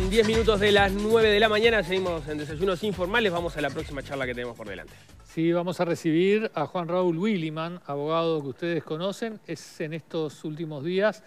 10 minutos de las 9 de la mañana, seguimos en Desayunos Informales, vamos a la próxima charla que tenemos por delante. Sí, vamos a recibir a Juan Raúl Williman, abogado que ustedes conocen, es en estos últimos días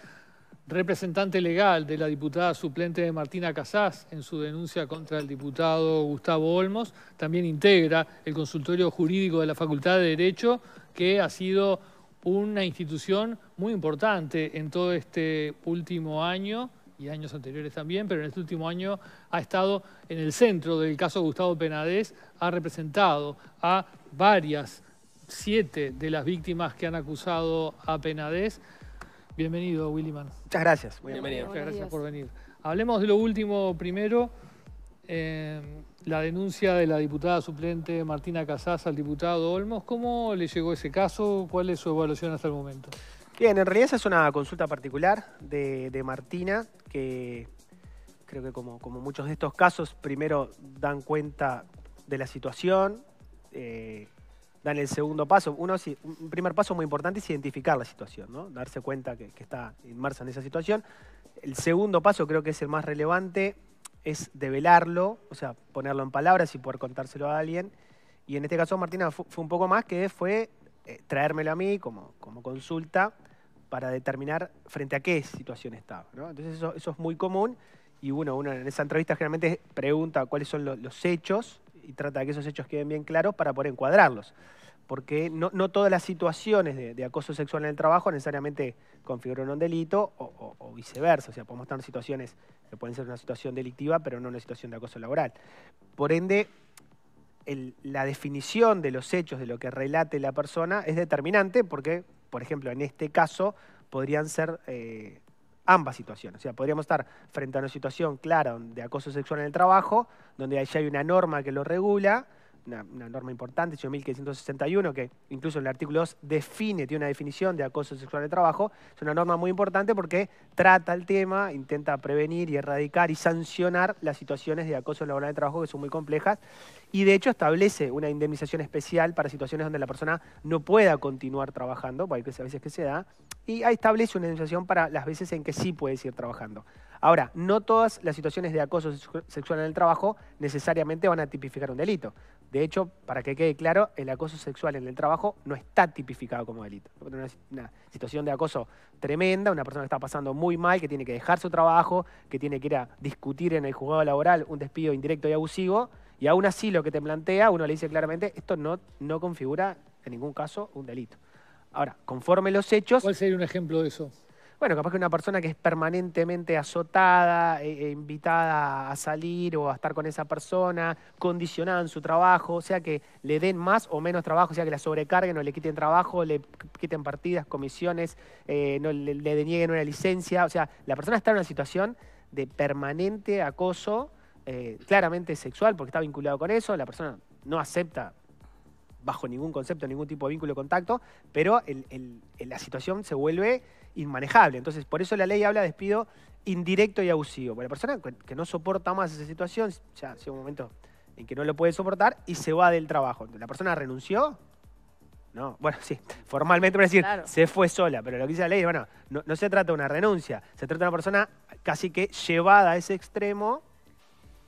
representante legal de la diputada suplente de Martina Casás en su denuncia contra el diputado Gustavo Olmos. También integra el consultorio jurídico de la Facultad de Derecho, que ha sido una institución muy importante en todo este último año y años anteriores también, pero en este último año ha estado en el centro del caso Gustavo Penades ha representado a varias, siete de las víctimas que han acusado a Penades Bienvenido, Williman. Muchas gracias. Bienvenido. Muchas gracias por venir. Hablemos de lo último primero, em, la denuncia de la diputada suplente Martina Casas al diputado Olmos. ¿Cómo le llegó ese caso? ¿Cuál es su evaluación hasta el momento? Bien, en realidad esa es una consulta particular de, de Martina que creo que como, muchos de estos casos, primero dan cuenta de la situación, eh, dan el segundo paso. Uno, un primer paso muy importante es identificar la situación, ¿no? darse cuenta que, está inmersa en esa situación. El segundo paso creo que es el más relevante, es develarlo, o sea, ponerlo en palabras y poder contárselo a alguien. Y en este caso, Martina, fue, un poco más que fue eh, traérmelo a mí como, como consulta para determinar frente a qué situación estaba. Entonces eso, es muy común y uno en esa entrevista generalmente pregunta cuáles son los hechos y trata de que esos hechos queden bien claros para poder encuadrarlos. Porque no, todas las situaciones de, acoso sexual en el trabajo necesariamente configuran un delito o, viceversa. O sea, podemos estar situaciones que pueden ser una situación delictiva, pero no una situación de acoso laboral. Por ende, la definición de los hechos, de lo que relate la persona, es determinante porque por ejemplo, en este caso, podrían ser eh, ambas situaciones. O sea, podríamos estar frente a una situación clara de acoso sexual en el trabajo, donde ya hay una norma que lo regula, una, norma importante, 1561, que incluso en el artículo 2 define, tiene una definición de acoso sexual de trabajo. Es una norma muy importante porque trata el tema, intenta prevenir y erradicar y sancionar las situaciones de acoso laboral de trabajo que son muy complejas. Y de hecho establece una indemnización especial para situaciones donde la persona no pueda continuar trabajando, porque veces que se da, y ahí establece una indemnización para las veces en que sí puede ir trabajando. Ahora, no todas las situaciones de acoso sexual en el trabajo necesariamente van a tipificar un delito. De hecho, para que quede claro, el acoso sexual en el trabajo no está tipificado como delito. Una, situación de acoso tremenda, una persona que está pasando muy mal, que tiene que dejar su trabajo, que tiene que ir a discutir en el juzgado laboral un despido indirecto y abusivo, y aún así lo que te plantea, uno le dice claramente, esto no, no configura en ningún caso un delito. Ahora, conforme los hechos... ¿Cuál sería un ejemplo de eso? bueno, capaz que una persona que es permanentemente azotada, eh, eh, invitada a salir o a estar con esa persona, condicionada en su trabajo, o sea que le den más o menos trabajo, o sea que la sobrecarguen o le quiten trabajo, le quiten partidas, comisiones, eh, no, le, denieguen una licencia, o sea, la persona está en una situación de permanente acoso, claramente sexual, porque está vinculado con eso, la persona no acepta bajo ningún concepto, ningún tipo de vínculo, o contacto, pero la situación se vuelve inmanejable. Entonces, por eso la ley habla de despido indirecto y abusivo. Porque la persona que no soporta más esa situación, ya hace un momento en que no lo puede soportar y se va del trabajo. ¿La persona renunció? No, bueno, sí, formalmente decir, se fue sola, pero lo que dice la ley, bueno, no, no se trata de una renuncia, se trata de una persona casi que llevada a ese extremo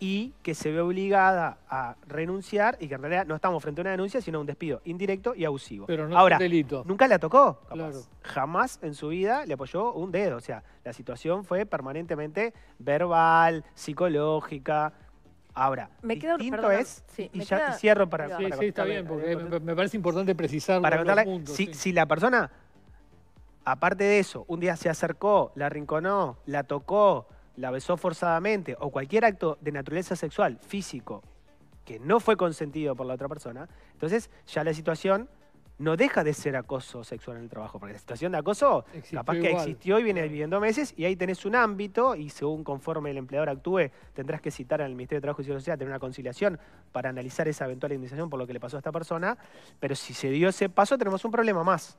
y que se ve obligada a renunciar y que en realidad no estamos frente a una denuncia, sino a un despido indirecto y abusivo. Pero no Ahora, delito. Nunca la tocó, Jamás en su vida le apoyó un dedo. O sea, la situación fue permanentemente verbal, psicológica. Ahora, me quedo, distinto es, y, ya, cierro para... Sí, sí, está bien, porque me, parece importante precisar para si, si la persona, aparte de eso, un día se acercó, la arrinconó, la tocó, la besó forzadamente o cualquier acto de naturaleza sexual, físico, que no fue consentido por la otra persona, entonces ya la situación no deja de ser acoso sexual en el trabajo, porque la situación de acoso capaz que existió y viene viviendo meses y ahí tenés un ámbito y según conforme el empleador actúe tendrás que citar al Ministerio de Trabajo y Seguridad Social, tener una conciliación para analizar esa eventual indemnización por lo que le pasó a esta persona, pero si se dio ese paso tenemos un problema más.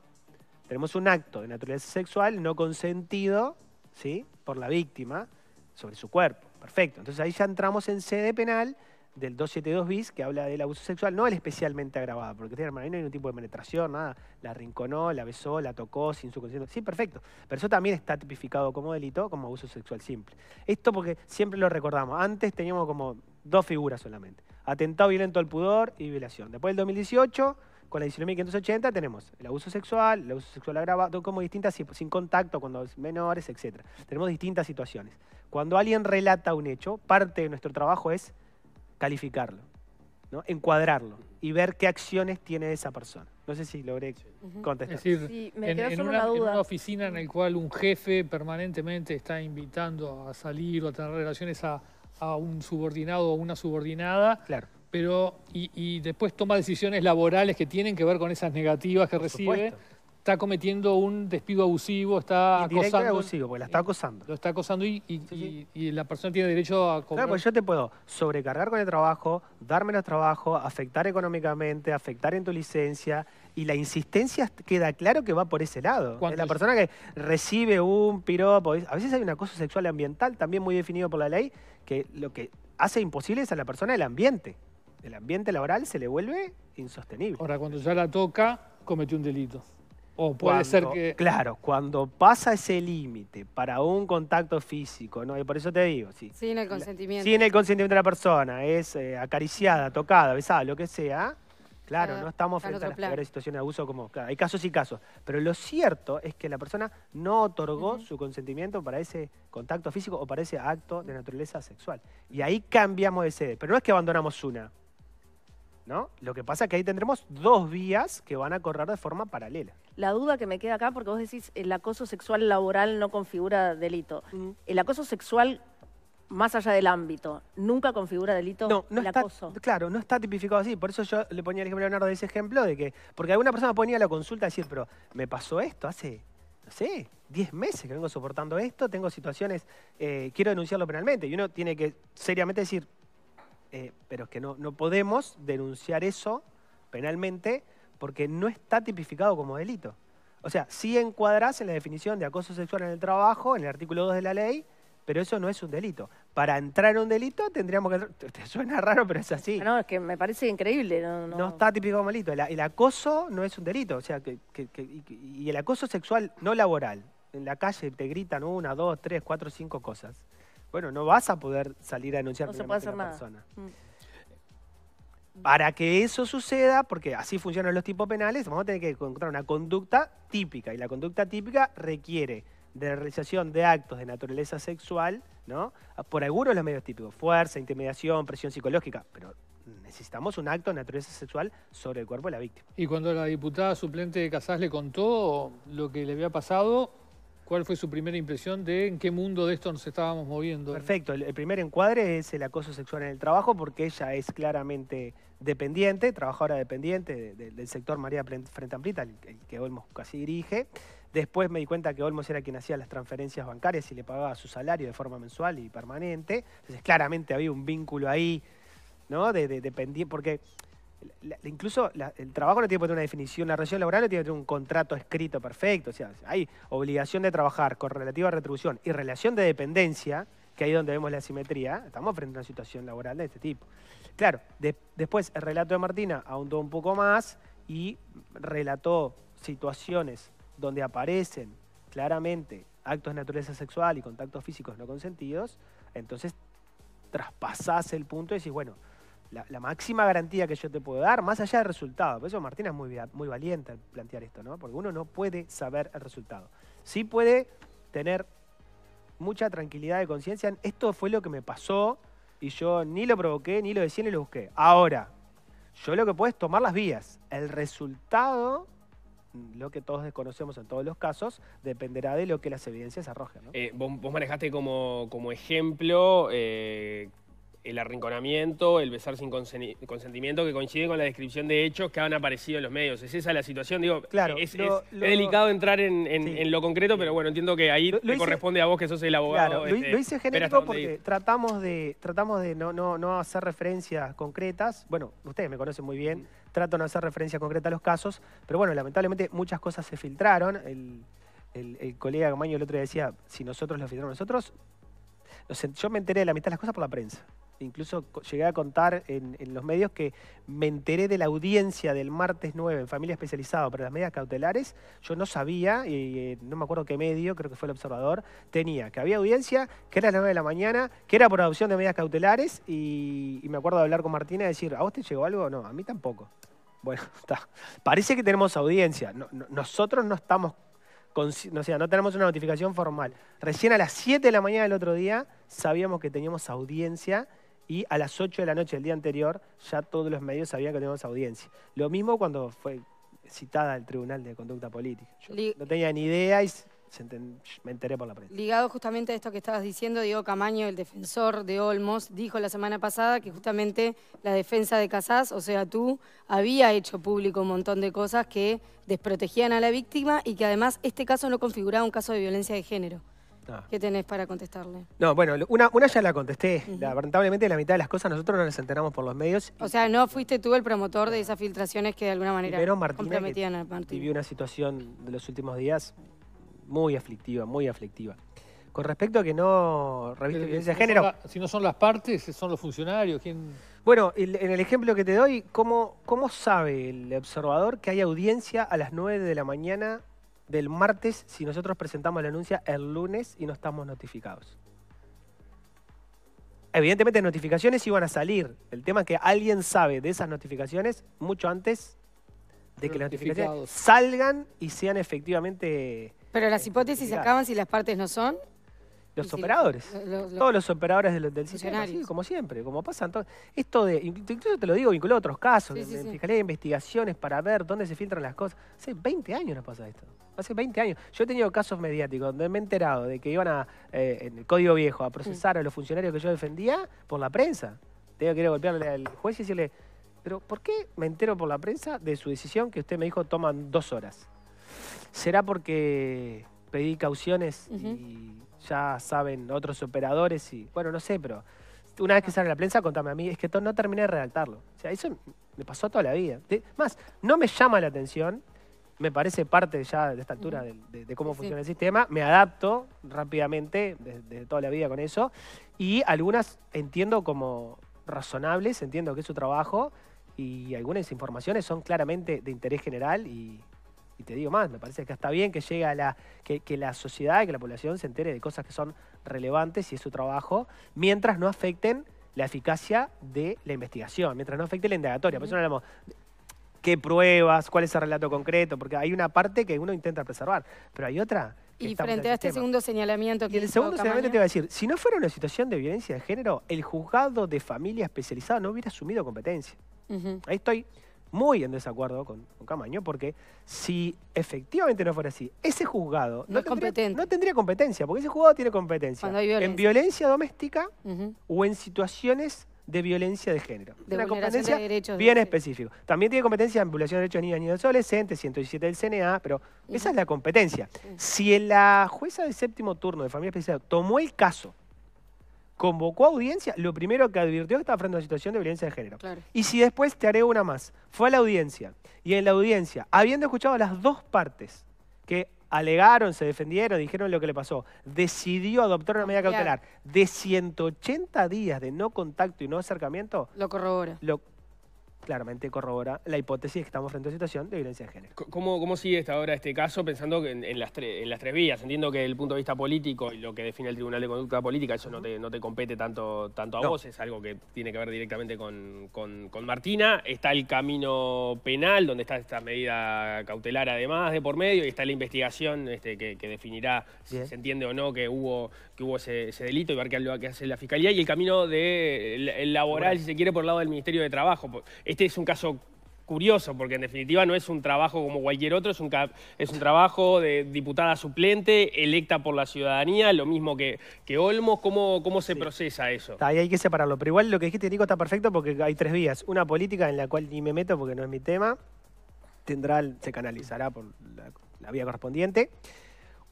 Tenemos un acto de naturaleza sexual no consentido ¿sí? por la víctima, sobre su cuerpo. Perfecto. Entonces ahí ya entramos en sede penal del 272 bis que habla del abuso sexual, no el especialmente agravado, porque tiene no hay un tipo de penetración, nada, la rinconó, la besó, la tocó sin su consentimiento. Sí, perfecto, pero eso también está tipificado como delito, como abuso sexual simple. Esto porque siempre lo recordamos, antes teníamos como dos figuras solamente, atentado violento al pudor y violación. Después del 2018, con la 19.580 tenemos el abuso sexual, el abuso sexual agravado, como distintas, sin contacto cuando menores, etc. Tenemos distintas situaciones. Cuando alguien relata un hecho, parte de nuestro trabajo es calificarlo, ¿no? encuadrarlo y ver qué acciones tiene esa persona. No sé si logré contestar. Es decir, me en, una, oficina en la cual un jefe permanentemente está invitando a salir o a tener relaciones a, un subordinado o una subordinada. Claro. Pero, y, después toma decisiones laborales que tienen que ver con esas negativas que recibe está cometiendo un despido abusivo, está acosando. abusivo, porque la está acosando. Lo está acosando y, la persona tiene derecho a Claro, pues yo te puedo sobrecargar con el trabajo, dar menos trabajo, afectar económicamente, afectar en tu licencia. Y la insistencia queda claro que va por ese lado. la persona que recibe un piropo. A veces hay un acoso sexual ambiental también muy definido por la ley, que lo que hace imposible es a la persona el ambiente. El ambiente laboral se le vuelve insostenible. Ahora, cuando ya la toca, cometió un delito. O puede ser que. Claro, cuando pasa ese límite para un contacto físico, ¿no? Y por eso te digo, sí. Sin el consentimiento. Sin el consentimiento de la persona, es eh, acariciada, tocada, besada, lo que sea. Claro, no estamos frente a las situaciones de abuso como. hay casos y casos. Pero lo cierto es que la persona no otorgó su consentimiento para ese contacto físico o para ese acto de naturaleza sexual. Y ahí cambiamos de sede. Pero no es que abandonamos una, ¿no? Lo que pasa es que ahí tendremos dos vías que van a correr de forma paralela. La duda que me queda acá, porque vos decís el acoso sexual laboral no configura delito. El acoso sexual más allá del ámbito, nunca configura delito no, está, acoso. Claro, no está tipificado así. Por eso yo le ponía el ejemplo a Leonardo de ese ejemplo de que, porque alguna persona ponía la consulta a decir, pero me pasó esto hace, no sé, 10 meses que vengo soportando esto, tengo situaciones, eh, quiero denunciarlo penalmente. Y uno tiene que seriamente decir, eh, pero es que no, podemos denunciar eso penalmente porque no está tipificado como delito. O sea, sí encuadras en la definición de acoso sexual en el trabajo, en el artículo 2 de la ley, pero eso no es un delito. Para entrar en un delito tendríamos que... suena raro, pero es así. Ah, no, es que me parece increíble. No, está tipificado como delito. El, acoso no es un delito. O sea, que, y el acoso sexual no laboral. En la calle te gritan una, dos, tres, cuatro, cinco cosas bueno, no vas a poder salir a denunciar no a la persona. Mm. Para que eso suceda, porque así funcionan los tipos penales, vamos a tener que encontrar una conducta típica. Y la conducta típica requiere de la realización de actos de naturaleza sexual, ¿no? Por algunos de los medios típicos, fuerza, intimidación, presión psicológica, pero necesitamos un acto de naturaleza sexual sobre el cuerpo de la víctima. Y cuando la diputada suplente de Casas le contó lo que le había pasado, ¿Cuál fue su primera impresión de en qué mundo de esto nos estábamos moviendo? Perfecto, el, primer encuadre es el acoso sexual en el trabajo porque ella es claramente dependiente, trabajadora dependiente del sector María Frente Amplita, el, que Olmos casi dirige. Después me di cuenta que Olmos era quien hacía las transferencias bancarias y le pagaba su salario de forma mensual y permanente. Entonces claramente había un vínculo ahí, ¿no? De, de porque incluso el trabajo no tiene que tener una definición, la relación laboral no tiene que tener un contrato escrito perfecto. O sea, hay obligación de trabajar con relativa retribución y relación de dependencia, que ahí es donde vemos la asimetría, estamos frente a una situación laboral de este tipo. Claro, después el relato de Martina ahondó un poco más y relató situaciones donde aparecen claramente actos de naturaleza sexual y contactos físicos no consentidos, entonces traspasás el punto y decís, bueno, la, máxima garantía que yo te puedo dar, más allá del resultado. Por eso Martina es muy, muy valiente al plantear esto, ¿no? Porque uno no puede saber el resultado. Sí puede tener mucha tranquilidad de conciencia. Esto fue lo que me pasó y yo ni lo provoqué, ni lo decía, ni lo busqué. Ahora, yo lo que puedo es tomar las vías. El resultado lo que todos desconocemos en todos los casos, dependerá de lo que las evidencias arrojen. ¿no? Eh, vos, manejaste como, como ejemplo eh, el arrinconamiento, el besar sin consentimiento, que coincide con la descripción de hechos que han aparecido en los medios. ¿Es esa la situación? Digo, claro, es, delicado entrar en, lo concreto, pero bueno, entiendo que ahí le corresponde a vos que sos el abogado. Este, lo hice genérico porque tratamos de, tratamos de no, hacer referencias concretas. Bueno, ustedes me conocen muy bien, trato de no hacer referencia concreta a los casos, pero bueno, lamentablemente muchas cosas se filtraron. El, colega Gamaño el otro día decía, si nosotros lo filtramos nosotros, yo me enteré de la mitad de las cosas por la prensa. Incluso llegué a contar en, los medios que me enteré de la audiencia del martes 9 en Familia Especializada para las Medidas Cautelares. Yo no sabía, y eh, no me acuerdo qué medio, creo que fue el Observador, tenía que había audiencia, que era a las 9 de la mañana, que era por adopción de medidas cautelares. Y, me acuerdo de hablar con Martina y decir, ¿a vos te llegó algo? No, a mí tampoco. Bueno, Parece que tenemos audiencia. nosotros no estamos o sea, no tenemos una notificación formal. Recién a las 7 de la mañana del otro día sabíamos que teníamos audiencia y a las 8 de la noche del día anterior ya todos los medios sabían que teníamos audiencia. Lo mismo cuando fue citada al Tribunal de Conducta Política. Yo no tenía ni idea y me enteré por la prensa. Ligado justamente a esto que estabas diciendo, Diego Camaño, el defensor de Olmos, dijo la semana pasada que justamente la defensa de Casas, o sea tú, había hecho público un montón de cosas que desprotegían a la víctima y que además este caso no configuraba un caso de violencia de género. Ah. ¿Qué tenés para contestarle? No, bueno, una, ya la contesté. Lamentablemente la mitad de las cosas nosotros no nos enteramos por los medios. O sea, no fuiste tú el promotor de esas filtraciones que de alguna manera Martina, comprometían a Martín. una situación de los últimos días muy aflictiva, muy aflictiva. Con respecto a que no reviste violencia de género. si no son las partes, son los funcionarios. ¿quién? Bueno, en el ejemplo que te doy, ¿cómo, ¿cómo sabe el observador que hay audiencia a las 9 de la mañana del martes si nosotros presentamos la anuncia el lunes y no estamos notificados. Evidentemente notificaciones iban a salir. El tema es que alguien sabe de esas notificaciones mucho antes de que las notificaciones salgan y sean efectivamente... Pero las eh, hipótesis se acaban si las partes no son los operadores. todos los operadores del, del sistema, como siempre, como pasa. Esto de, incluso te lo digo, vinculado a otros casos, investigaciones para ver dónde se filtran las cosas. Hace 20 años nos pasa esto. Hace 20 años. Yo he tenido casos mediáticos donde me he enterado de que iban a, eh, en el Código Viejo a procesar mm. a los funcionarios que yo defendía por la prensa. Tengo que ir a golpearle al juez y decirle, pero ¿por qué me entero por la prensa de su decisión que usted me dijo toman dos horas? ¿Será porque pedí cauciones y ya saben otros operadores y, bueno, no sé, pero una vez que ah. sale la prensa, contame a mí, es que no terminé de redactarlo. O sea, eso me pasó toda la vida. más, no me llama la atención, me parece parte ya de esta altura de, cómo funciona el sistema, me adapto rápidamente desde toda la vida con eso y algunas entiendo como razonables, entiendo que es su trabajo y algunas informaciones son claramente de interés general y y te digo más, me parece que está bien que llegue a la, que, la sociedad, que la población se entere de cosas que son relevantes y es su trabajo, mientras no afecten la eficacia de la investigación, mientras no afecte la indagatoria. Por eso no hablamos qué pruebas, cuál es el relato concreto, porque hay una parte que uno intenta preservar, pero hay otra y frente a este segundo señalamiento que y el segundo señalamiento te iba a decir, si no fuera una situación de violencia de género, el juzgado de familia especializado no hubiera asumido competencia. Ahí estoy muy en desacuerdo con, Camaño, porque si efectivamente no fuera así, ese juzgado no, tendría, competencia, porque ese juzgado tiene competencia en violencia doméstica o en situaciones de violencia de género. De una competencia de derechos bien específico También tiene competencia en violación de derechos de niños y adolescentes, 117 del CNA, pero esa es la competencia. Si la jueza de séptimo turno de familia especial tomó el caso convocó a audiencia, lo primero que advirtió que estaba frente a una situación de violencia de género. Y si después te haré una más, fue a la audiencia y en la audiencia, habiendo escuchado las dos partes que alegaron, se defendieron, dijeron lo que le pasó, decidió adoptar una medida cautelar de 180 días de no contacto y no acercamiento. Lo corrobora claramente corrobora la hipótesis que estamos frente a una situación de violencia de género. ¿Cómo, sigue hasta ahora este caso pensando en, en, las en, las tres vías? Entiendo que el punto de vista político y lo que define el Tribunal de Conducta Política, eso no te, no te compete tanto, tanto a vos, es algo que tiene que ver directamente con, Martina. Está el camino penal, donde está esta medida cautelar además de por medio, y está la investigación este, que, definirá si se entiende o no que hubo, que hubo ese, delito y ver qué, hace la Fiscalía, y el camino de, el, laboral, si se quiere, por el lado del Ministerio de Trabajo este es un caso curioso, porque en definitiva no es un trabajo como cualquier otro, es un, es un trabajo de diputada suplente, electa por la ciudadanía, lo mismo que, que Olmos, ¿cómo, cómo se procesa eso? Ahí hay que separarlo, pero igual lo que dijiste, Nico, está perfecto porque hay tres vías. Una política en la cual ni me meto porque no es mi tema, tendrá, se canalizará por la vía correspondiente.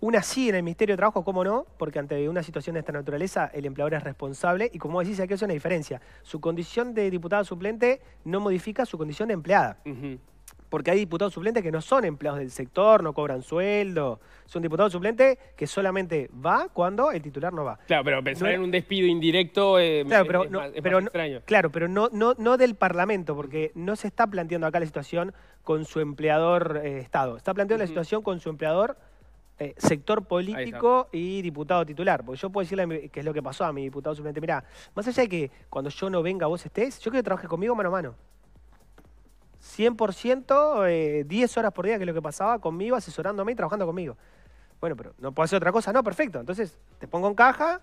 Una sí en el Ministerio de Trabajo, cómo no, porque ante una situación de esta naturaleza el empleador es responsable y como decís aquí es una diferencia. Su condición de diputado suplente no modifica su condición de empleada. Porque hay diputados suplentes que no son empleados del sector, no cobran sueldo. Son diputados suplentes que solamente va cuando el titular no va. Claro, pero pensar en un despido indirecto eh, claro, pero es, no, extraño. Claro, pero no, del Parlamento, porque no se está planteando acá la situación con su empleador eh, Estado. Está planteando la situación con su empleador eh, sector político y diputado titular. Porque yo puedo decirle qué es lo que pasó a mi diputado suplente. Mirá, más allá de que cuando yo no venga vos estés, yo quiero que trabajes conmigo mano a mano. 100%, 10 eh, horas por día, que es lo que pasaba conmigo, asesorándome y trabajando conmigo. Bueno, pero no puedo hacer otra cosa. No, perfecto. Entonces, te pongo en caja,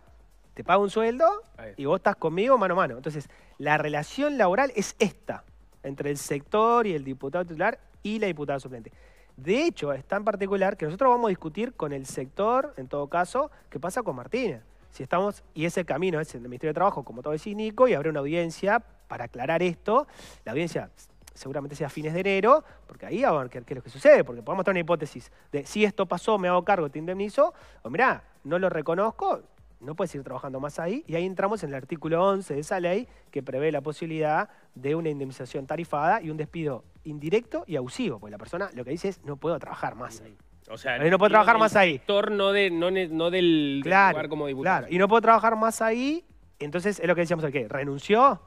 te pago un sueldo y vos estás conmigo mano a mano. Entonces, la relación laboral es esta, entre el sector y el diputado titular y la diputada suplente. De hecho, es tan particular que nosotros vamos a discutir con el sector, en todo caso, qué pasa con Martínez. Si estamos, y ese camino es el Ministerio de Trabajo, como todo decís, Nico, y habrá una audiencia para aclarar esto. La audiencia seguramente sea a fines de enero, porque ahí vamos a ver qué, qué, es lo que sucede, porque podemos tener una hipótesis de si esto pasó, me hago cargo, te indemnizo, o mirá, no lo reconozco, no puedes ir trabajando más ahí. Y ahí entramos en el artículo 11 de esa ley que prevé la posibilidad de una indemnización tarifada y un despido indirecto y abusivo, porque la persona lo que dice es no puedo trabajar más ahí. O sea, no puedo trabajar más ahí. no, de, no, del lugar como diputado. Claro, y no puedo trabajar más ahí. Entonces, es lo que decíamos aquí, ¿renunció?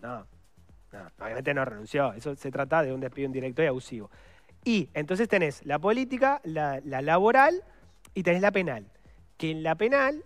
No, obviamente no renunció. Eso se trata de un despido indirecto y abusivo. Y entonces tenés la política, la, la laboral y tenés la penal. Que en la penal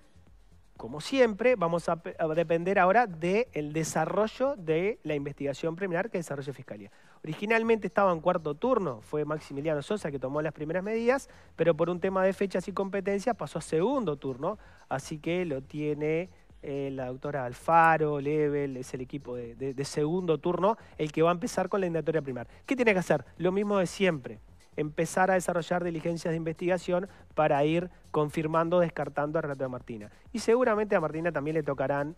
como siempre, vamos a, depender ahora del desarrollo de la investigación primaria que desarrollo Fiscalía. Originalmente estaba en cuarto turno, fue Maximiliano Sosa que tomó las primeras medidas, pero por un tema de fechas y competencias pasó a segundo turno, así que lo tiene eh, la doctora Alfaro, Level, es el equipo de, segundo turno, el que va a empezar con la indagatoria primaria. ¿Qué tiene que hacer? Lo mismo de siempre empezar a desarrollar diligencias de investigación para ir confirmando, descartando a relato de Martina. Y seguramente a Martina también le tocarán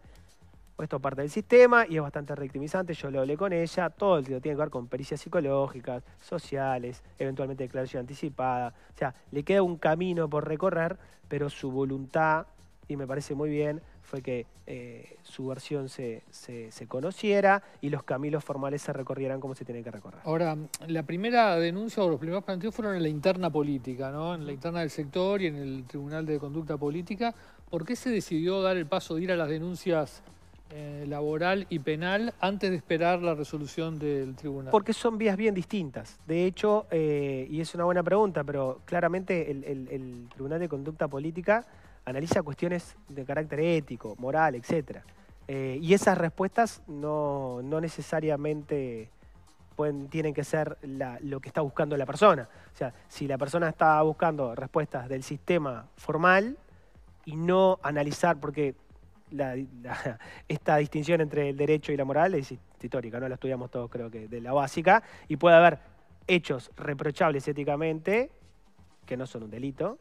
pues, esto parte del sistema y es bastante rectimizante, Yo lo hablé con ella, todo el tiene que ver con pericias psicológicas, sociales, eventualmente declaración anticipada. O sea, le queda un camino por recorrer, pero su voluntad, y me parece muy bien, fue que eh, su versión se, conociera y los caminos formales se recorrieran como se tiene que recorrer. Ahora, la primera denuncia o los primeros planteos fueron en la interna política, ¿no? En la interna del sector y en el Tribunal de Conducta Política. ¿Por qué se decidió dar el paso de ir a las denuncias eh, laboral y penal antes de esperar la resolución del tribunal? Porque son vías bien distintas. De hecho, eh, y es una buena pregunta, pero claramente el Tribunal de Conducta Política analiza cuestiones de carácter ético, moral, etc. Eh, y esas respuestas no, no necesariamente pueden, tienen que ser lo que está buscando la persona. O sea, si la persona está buscando respuestas del sistema formal y no analizar, porque esta distinción entre el derecho y la moral es histórica, ¿no? La estudiamos todos, creo que, de la básica, y puede haber hechos reprochables éticamente, que no son un delito,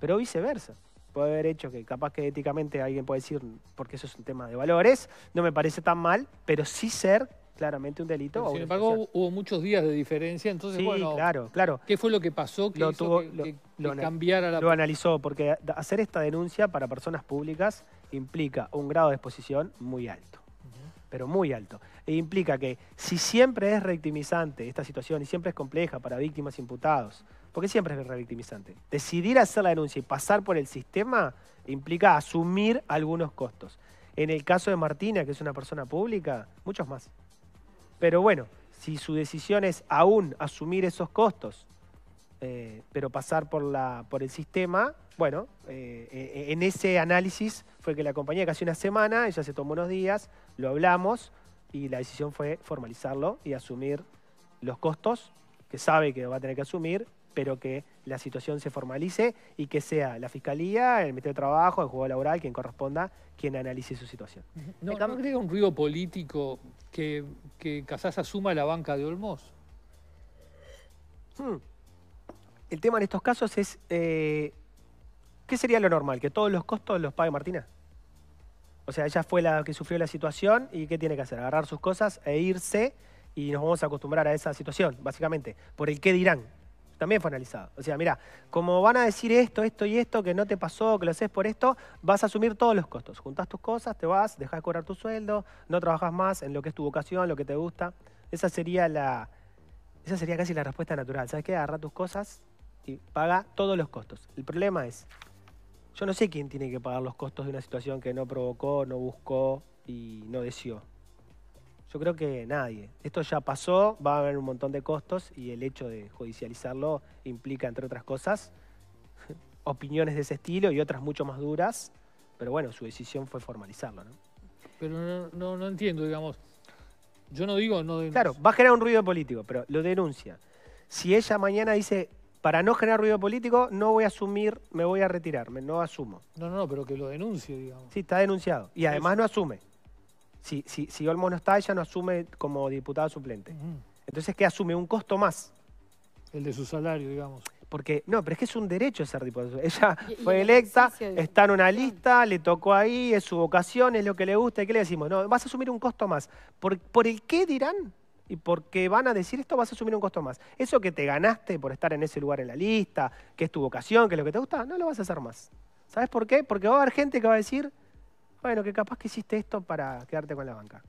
pero viceversa puede haber hecho, que capaz que éticamente alguien puede decir, porque eso es un tema de valores, no me parece tan mal, pero sí ser claramente un delito. sin embargo, hubo muchos días de diferencia, entonces, claro, claro. ¿qué fue lo que pasó que lo cambiara la... Lo analizó, porque hacer esta denuncia para personas públicas implica un grado de exposición muy alto, pero muy alto. E implica que si siempre es rectimizante esta situación y siempre es compleja para víctimas imputados, porque siempre es revictimizante. Decidir hacer la denuncia y pasar por el sistema implica asumir algunos costos. En el caso de Martina, que es una persona pública, muchos más. Pero bueno, si su decisión es aún asumir esos costos, eh, pero pasar por, la, por el sistema, bueno, eh, eh, en ese análisis fue que la compañía casi una semana, ella se tomó unos días, lo hablamos y la decisión fue formalizarlo y asumir los costos que sabe que va a tener que asumir pero que la situación se formalice y que sea la Fiscalía, el Ministerio de Trabajo, el Juego Laboral, quien corresponda, quien analice su situación. ¿No, ¿no un ruido político que, que Casas asuma la banca de Olmos? Hmm. El tema en estos casos es, eh, ¿qué sería lo normal? ¿Que todos los costos los pague Martina? O sea, ella fue la que sufrió la situación y ¿qué tiene que hacer? Agarrar sus cosas e irse y nos vamos a acostumbrar a esa situación, básicamente, por el qué dirán también fue analizado, O sea, mira, como van a decir esto, esto y esto, que no te pasó, que lo haces por esto, vas a asumir todos los costos. Juntás tus cosas, te vas, dejas de cobrar tu sueldo, no trabajas más en lo que es tu vocación, lo que te gusta. Esa sería la, esa sería casi la respuesta natural. ¿Sabes qué? Agarra tus cosas y paga todos los costos. El problema es, yo no sé quién tiene que pagar los costos de una situación que no provocó, no buscó y no deseó. Yo creo que nadie. Esto ya pasó, va a haber un montón de costos y el hecho de judicializarlo implica, entre otras cosas, opiniones de ese estilo y otras mucho más duras, pero bueno, su decisión fue formalizarlo, ¿no? Pero no, entiendo, digamos. Yo no digo no Claro, va a generar un ruido político, pero lo denuncia. Si ella mañana dice, para no generar ruido político, no voy a asumir, me voy a retirar, me, no asumo. No, no, no, pero que lo denuncie, digamos. Sí, está denunciado. Y además no asume si, si, si no está, ella no asume como diputada suplente. Entonces, ¿qué asume? Un costo más. El de su salario, digamos. Porque, no, pero es que es un derecho ser diputada. Ella fue electa, está en una lista, le tocó ahí, es su vocación, es lo que le gusta. qué le decimos? No, vas a asumir un costo más. ¿Por, el qué dirán? y por qué van a decir esto vas a asumir un costo más. Eso que te ganaste por estar en ese lugar en la lista, que es tu vocación, que es lo que te gusta, no lo vas a hacer más. ¿Sabes por qué? Porque va a haber gente que va a decir, bueno, que capaz que hiciste esto para quedarte con la banca.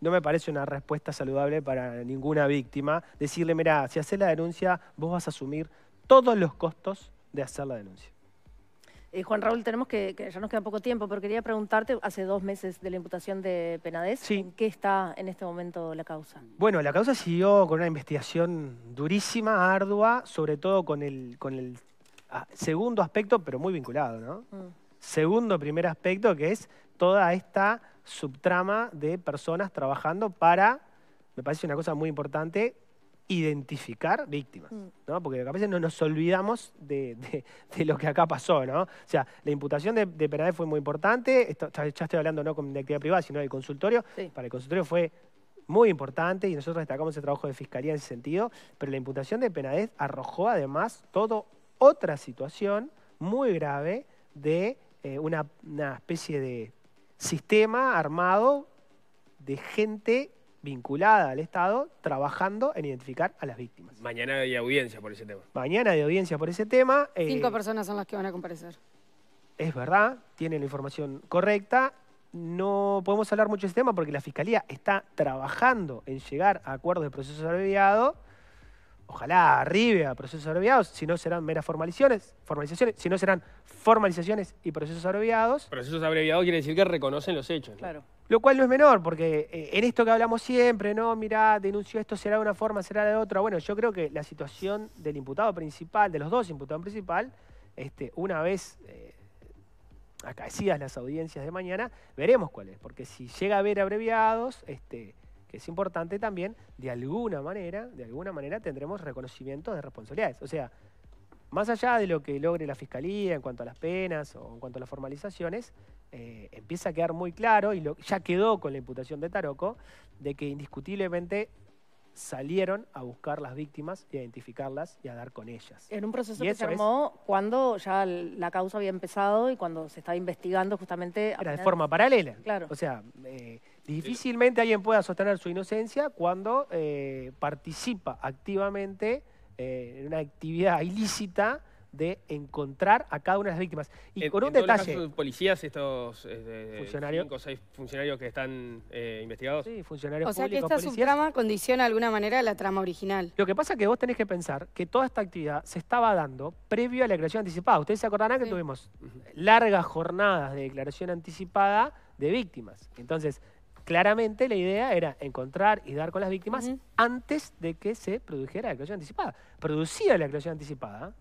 No me parece una respuesta saludable para ninguna víctima decirle, mira, si haces la denuncia, vos vas a asumir todos los costos de hacer la denuncia. Eh, Juan Raúl, tenemos que, ya nos queda poco tiempo, pero quería preguntarte, hace dos meses de la imputación de Penades, qué está en este momento la causa? Bueno, la causa siguió con una investigación durísima, ardua, sobre todo con el, ah, segundo aspecto, pero muy vinculado, ¿no? Mm segundo primer aspecto, que es toda esta subtrama de personas trabajando para, me parece una cosa muy importante, identificar víctimas, mm. ¿no? Porque a veces no nos olvidamos de, lo que acá pasó, ¿no? O sea, la imputación de, de fue muy importante, ya, estoy hablando no con actividad privada, sino del consultorio, para el consultorio fue muy importante y nosotros destacamos el trabajo de fiscalía en ese sentido, pero la imputación de Penadez arrojó además toda otra situación muy grave de eh, una, especie de sistema armado de gente vinculada al Estado trabajando en identificar a las víctimas. Mañana hay audiencia por ese tema. Mañana hay audiencia por ese tema. Eh, Cinco personas son las que van a comparecer. Es verdad, tienen la información correcta. No podemos hablar mucho de ese tema porque la Fiscalía está trabajando en llegar a acuerdos de proceso abreviado ojalá arribe a procesos abreviados, si no serán meras formalizaciones, formalizaciones, si no serán formalizaciones y procesos abreviados. Procesos abreviados quiere decir que reconocen los hechos. Claro. Lo cual no es menor, porque eh, en esto que hablamos siempre, no, mirá, denunció esto, será de una forma, será de otra. Bueno, yo creo que la situación del imputado principal, de los dos imputados principal, este, una vez eh, acaecidas las audiencias de mañana, veremos cuál es. Porque si llega a haber abreviados, este, que es importante también, de alguna manera, de alguna manera tendremos reconocimiento de responsabilidades. O sea, más allá de lo que logre la fiscalía en cuanto a las penas o en cuanto a las formalizaciones, eh, empieza a quedar muy claro, y ya quedó con la imputación de Taroco, de que indiscutiblemente salieron a buscar las víctimas y a identificarlas y a dar con ellas. En un proceso que se armó cuando ya la causa había empezado y cuando se estaba investigando justamente... Era de forma paralela. Claro. O sea, eh, Difícilmente alguien pueda sostener su inocencia cuando eh, participa activamente eh, en una actividad ilícita de encontrar a cada una de las víctimas. Y con un detalle. Caso, policías, estos eh, funcionarios. Cinco, seis funcionarios que están investigados. Sí, funcionarios. O sea que esta policías. condiciona de alguna manera la trama original. Lo que pasa es que vos tenés que pensar que toda esta actividad se estaba dando previo a la declaración anticipada. Ustedes se acordarán que tuvimos largas jornadas de declaración anticipada de víctimas. Entonces, claramente la idea era encontrar y dar con las víctimas antes de que se produjera la declaración anticipada. Producía la declaración anticipada,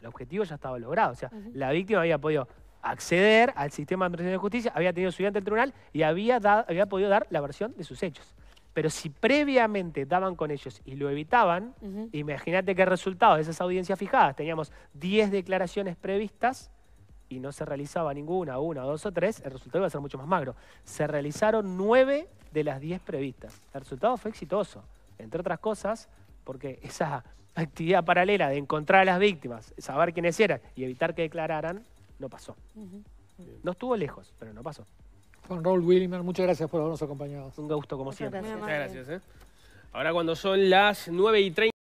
el objetivo ya estaba logrado. O sea, la víctima había podido acceder al sistema de de justicia, había tenido su ante el tribunal y había, había podido dar la versión de sus hechos. Pero si previamente daban con ellos y lo evitaban, imagínate qué resultado de esas audiencias fijadas. Teníamos 10 declaraciones previstas, y no se realizaba ninguna, una, dos o tres, el resultado iba a ser mucho más magro. Se realizaron nueve de las diez previstas. El resultado fue exitoso, entre otras cosas, porque esa actividad paralela de encontrar a las víctimas, saber quiénes eran y evitar que declararan, no pasó. No estuvo lejos, pero no pasó. Juan Raúl Wilmer muchas gracias por habernos acompañado. Un gusto como siempre. Muchas gracias. ¿eh? Ahora cuando son las 9 y 30...